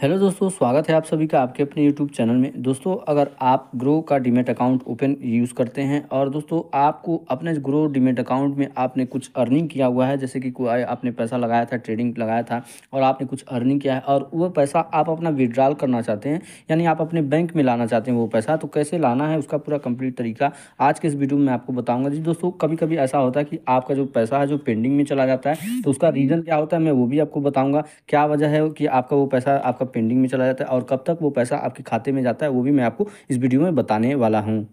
hello दोस्तों स्वागत है आप सभी का आपके अपने यूट्यूब चैनल में दोस्तों अगर आप ग्रो का डीमेट अकाउंट ओपन यूज़ करते हैं और दोस्तों आपको अपने ग्रो डीमेट अकाउंट में आपने कुछ अर्निंग किया हुआ है जैसे कि आपने पैसा लगाया था ट्रेडिंग लगाया था और आपने कुछ अर्निंग किया है और वो पैसा आप अपना विड्रॉल करना चाहते हैं यानी आप अपने बैंक में लाना चाहते हैं वो पैसा तो कैसे लाना है उसका पूरा कम्प्लीट तरीका आज के इस वीडियो में आपको बताऊँगा जी दोस्तों कभी कभी ऐसा होता है कि आपका जो पैसा है जो पेंडिंग में चला जाता है तो उसका रीज़न क्या होता है मैं वो भी आपको बताऊँगा क्या वजह है कि आपका वो पैसा आपका पेंडिंग में चला जाता है और कब तक वो पैसा आपके खाते में जाता है वो भी मैं आपको इस वीडियो में बताने वाला हूँ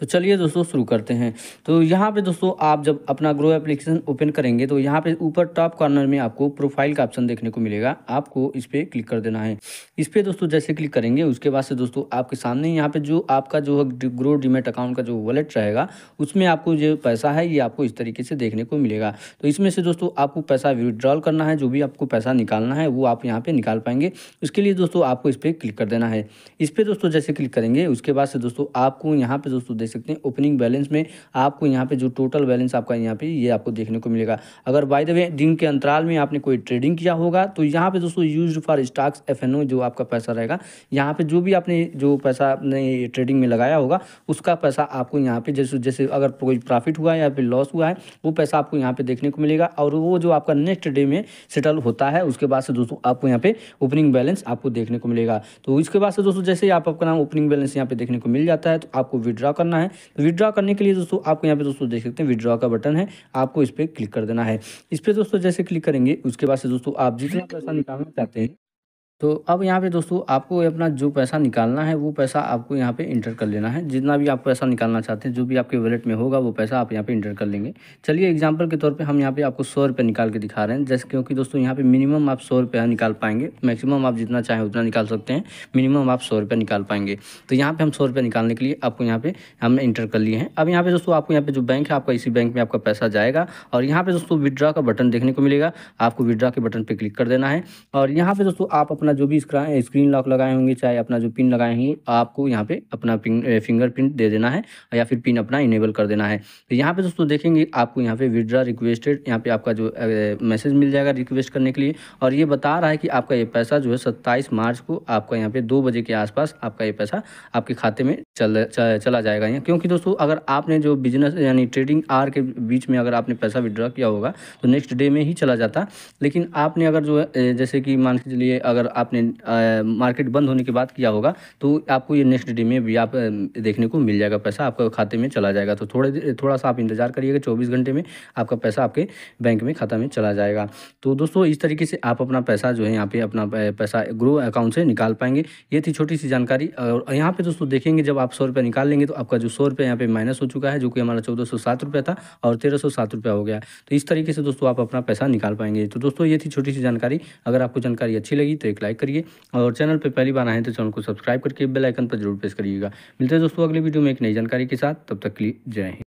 तो चलिए दोस्तों शुरू करते हैं तो यहाँ पे दोस्तों आप जब अपना ग्रो एप्लीकेशन ओपन करेंगे तो यहाँ पे ऊपर टॉप कॉर्नर में आपको प्रोफाइल का ऑप्शन देखने को मिलेगा आपको इस पर क्लिक कर देना है इस पर दोस्तों जैसे क्लिक करेंगे उसके बाद से दोस्तों आपके सामने यहाँ पे जो आपका जो ग्रो डिमेट अकाउंट का जो वॉलेट रहेगा उसमें आपको जो पैसा है ये आपको इस तरीके से देखने को मिलेगा तो इसमें से दोस्तों आपको पैसा विदड्रॉल करना है जो भी आपको पैसा निकालना है वो आप यहाँ पर निकाल पाएंगे उसके लिए दोस्तों आपको इस पर क्लिक कर देना है इस पर दोस्तों जैसे क्लिक करेंगे उसके बाद से दोस्तों आपको यहाँ पर दोस्तों देख सकते हैं ओपनिंग बैलेंस में आपको यहाँ पे जो टोटल बैलेंस आपका यहाँ पे ये आपको देखने को मिलेगा अगर बाय द वे दिन के अंतराल में आपने कोई ट्रेडिंग किया होगा तो यहाँ पे दोस्तों यूज फॉर स्टॉक्स एफ जो आपका पैसा रहेगा यहाँ पे जो भी आपने जो पैसा आपने ट्रेडिंग में लगाया होगा उसका पैसा आपको यहाँ पे जैसे जैसे अगर कोई प्रॉफिट हुआ है या फिर लॉस हुआ है वो पैसा आपको यहाँ पे देखने को मिलेगा और वो जो आपका नेक्स्ट डे में सेटल होता है उसके बाद से दोस्तों आपको यहाँ पे ओपनिंग बैलेंस आपको देखने को मिलेगा तो इसके बाद से दोस्तों जैसे ही आप अपना ओपनिंग बैलेंस यहाँ पे देखने को मिल जाता है तो आपको विड्रा विड्रॉ करना है तो विड्रॉ करने के लिए दोस्तों आपको यहाँ पे दोस्तों देख सकते हैं विड्रॉ का बटन है आपको इस पर क्लिक कर देना है इस पर दोस्तों जैसे क्लिक करेंगे उसके बाद से दोस्तों आप जितना पैसा निकालना चाहते हैं तो अब यहाँ पे दोस्तों आपको अपना जो पैसा निकालना है वो पैसा आपको यहाँ पे इंटर कर लेना है जितना भी आप पैसा निकालना चाहते हैं जो भी आपके वॉलेट में होगा वो पैसा आप यहाँ पे इंटर कर लेंगे चलिए एग्जांपल के तौर पे हम यहाँ पे आपको सौ रुपये निकाल के दिखा रहे हैं जैसे क्योंकि दोस्तों यहाँ पर मिनिमम आप सौ रुपया निकाल पाएंगे मैक्सिमम आप जितना चाहें उतना निकाल सकते हैं मिनिमम आप सौ रुपये निकाल पाएंगे तो यहाँ पर हम सौ रुपये निकालने के लिए आपको यहाँ पे हमने इंटर कर लिए हैं अब यहाँ पर दोस्तों आपको यहाँ पे जो बैंक है आपका इसी बैंक में आपका पैसा जाएगा और यहाँ पे दोस्तों विड्रा का बटन देखने को मिलेगा आपको विड्रा के बटन पर क्लिक कर देना है और यहाँ पर दोस्तों आप अपना अपना जो भी स्क्रीन लॉक लगाए होंगे चाहे अपना जो पिन लगाए होंगे आपको यहाँ पे अपना फिंगर प्रिंट दे देना है या फिर पिन अपना इनेबल कर देना है तो यहाँ पे दोस्तों देखेंगे आपको यहाँ पे विड्रा रिक्वेस्टेड यहाँ पे आपका जो मैसेज मिल जाएगा रिक्वेस्ट करने के लिए और ये बता रहा है कि आपका ये पैसा जो है सत्ताईस मार्च को आपका यहाँ पे दो बजे के आसपास आपका ये पैसा आपके खाते में चल चला जाएगा क्योंकि दोस्तों अगर आपने जो बिजनेस यानी ट्रेडिंग आर के बीच में अगर आपने पैसा विड्रॉ किया होगा तो नेक्स्ट डे में ही चला जाता लेकिन आपने अगर जो है जैसे कि मान के चलिए अगर आपने मार्केट बंद होने के बाद किया होगा तो आपको ये नेक्स्ट डे में भी आप देखने को मिल जाएगा पैसा आपका खाते में चला जाएगा तो थोड़े थोड़ा सा आप इंतज़ार करिएगा चौबीस घंटे में आपका पैसा आपके बैंक में खाता में चला जाएगा तो दोस्तों इस तरीके से आप अपना पैसा जो है यहाँ पे अपना पैसा ग्रो अकाउंट से निकाल पाएंगे ये थी छोटी सी जानकारी और यहाँ पे दोस्तों देखेंगे जब आप सौ रुपये निकाल लेंगे तो आपका जो सौ रुपये यहाँ पे माइनस हो चुका है जो कि हमारा चौदह सौ सात रुपया था और तेरह सौ सात रुपया हो गया तो इस तरीके से दोस्तों आप अपना पैसा निकाल पाएंगे तो दोस्तों ये थी छोटी सी जानकारी अगर आपको जानकारी अच्छी लगी तो एक लाइक लाइक करिए और चैनल पर पहली बार आए तो चैनल को सब्सक्राइब करके बेलाइकन पर जरूर प्रेस करिएगा मिलते हैं दोस्तों अगले वीडियो में एक नई जानकारी के साथ तब तक के लिए जय हिंद